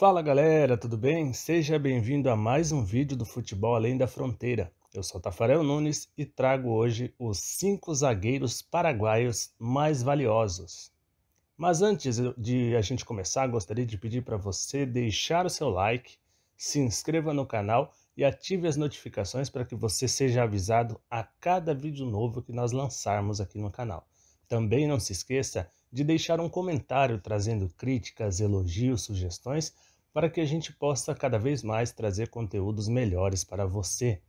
Fala galera, tudo bem? Seja bem-vindo a mais um vídeo do Futebol Além da Fronteira. Eu sou Tafarel Nunes e trago hoje os 5 zagueiros paraguaios mais valiosos. Mas antes de a gente começar, gostaria de pedir para você deixar o seu like, se inscreva no canal e ative as notificações para que você seja avisado a cada vídeo novo que nós lançarmos aqui no canal. Também não se esqueça de deixar um comentário trazendo críticas, elogios, sugestões para que a gente possa cada vez mais trazer conteúdos melhores para você.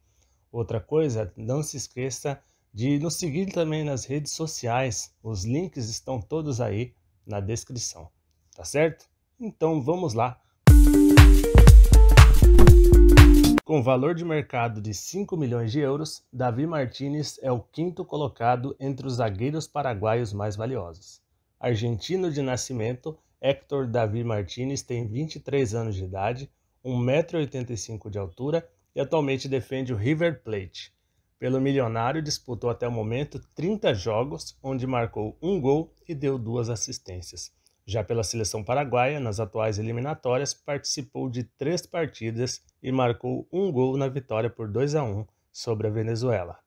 Outra coisa, não se esqueça de nos seguir também nas redes sociais. Os links estão todos aí na descrição, tá certo? Então vamos lá. Com valor de mercado de 5 milhões de euros, Davi Martinez é o quinto colocado entre os zagueiros paraguaios mais valiosos. Argentino de nascimento, Hector Davi Martinez tem 23 anos de idade, 1,85m de altura e atualmente defende o River Plate. Pelo milionário, disputou até o momento 30 jogos, onde marcou um gol e deu duas assistências. Já pela seleção paraguaia, nas atuais eliminatórias, participou de três partidas e marcou um gol na vitória por 2 a 1 sobre a Venezuela.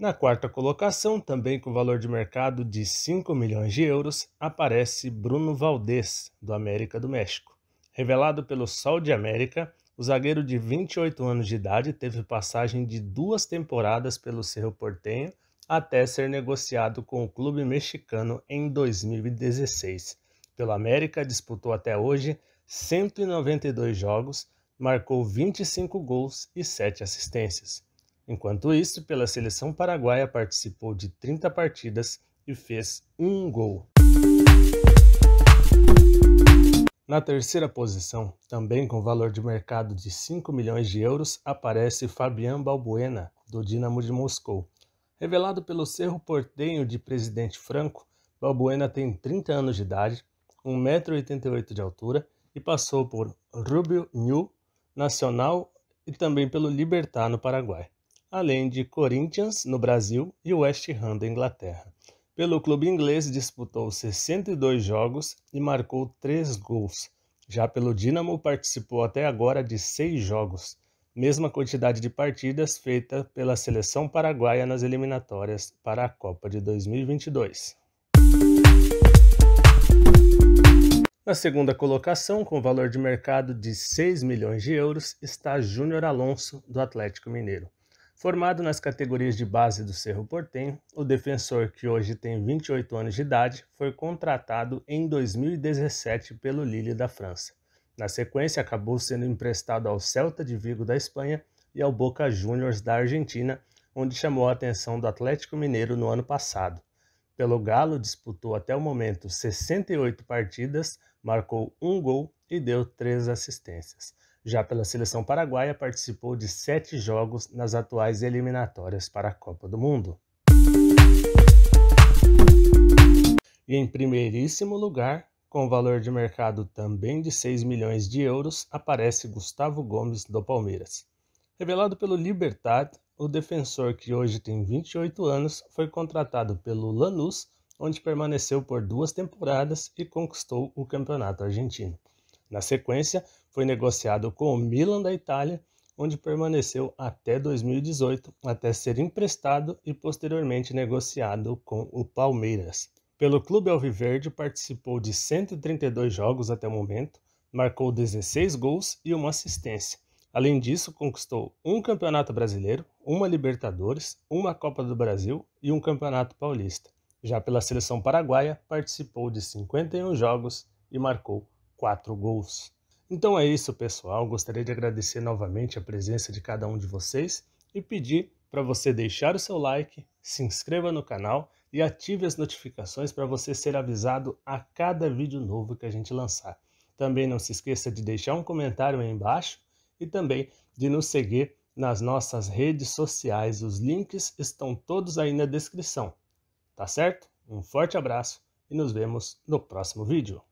Na quarta colocação, também com valor de mercado de 5 milhões de euros, aparece Bruno Valdés, do América do México. Revelado pelo Sol de América, o zagueiro de 28 anos de idade teve passagem de duas temporadas pelo Cerro Portenho até ser negociado com o clube mexicano em 2016. Pelo América, disputou até hoje 192 jogos, marcou 25 gols e 7 assistências. Enquanto isso, pela seleção paraguaia participou de 30 partidas e fez um gol. Na terceira posição, também com valor de mercado de 5 milhões de euros, aparece Fabián Balbuena, do Dinamo de Moscou. Revelado pelo Cerro Portenho de Presidente Franco, Balbuena tem 30 anos de idade, 1,88m de altura e passou por Rubio New, Nacional e também pelo Libertar no Paraguai além de Corinthians, no Brasil, e West Ham, da Inglaterra. Pelo clube inglês, disputou 62 jogos e marcou 3 gols. Já pelo Dinamo, participou até agora de 6 jogos, mesma quantidade de partidas feita pela seleção paraguaia nas eliminatórias para a Copa de 2022. Na segunda colocação, com valor de mercado de 6 milhões de euros, está Júnior Alonso, do Atlético Mineiro. Formado nas categorias de base do Cerro Portenho, o defensor, que hoje tem 28 anos de idade, foi contratado em 2017 pelo Lille da França. Na sequência, acabou sendo emprestado ao Celta de Vigo da Espanha e ao Boca Juniors da Argentina, onde chamou a atenção do Atlético Mineiro no ano passado. Pelo Galo, disputou até o momento 68 partidas, marcou um gol e deu três assistências. Já pela seleção paraguaia, participou de sete jogos nas atuais eliminatórias para a Copa do Mundo. E em primeiríssimo lugar, com valor de mercado também de 6 milhões de euros, aparece Gustavo Gomes do Palmeiras. Revelado pelo Libertad, o defensor que hoje tem 28 anos foi contratado pelo Lanús, onde permaneceu por duas temporadas e conquistou o campeonato argentino. Na sequência, foi negociado com o Milan da Itália, onde permaneceu até 2018, até ser emprestado e posteriormente negociado com o Palmeiras. Pelo Clube Alviverde, participou de 132 jogos até o momento, marcou 16 gols e uma assistência. Além disso, conquistou um Campeonato Brasileiro, uma Libertadores, uma Copa do Brasil e um Campeonato Paulista. Já pela seleção paraguaia, participou de 51 jogos e marcou quatro gols. Então é isso, pessoal. Gostaria de agradecer novamente a presença de cada um de vocês e pedir para você deixar o seu like, se inscreva no canal e ative as notificações para você ser avisado a cada vídeo novo que a gente lançar. Também não se esqueça de deixar um comentário aí embaixo e também de nos seguir nas nossas redes sociais. Os links estão todos aí na descrição. Tá certo? Um forte abraço e nos vemos no próximo vídeo.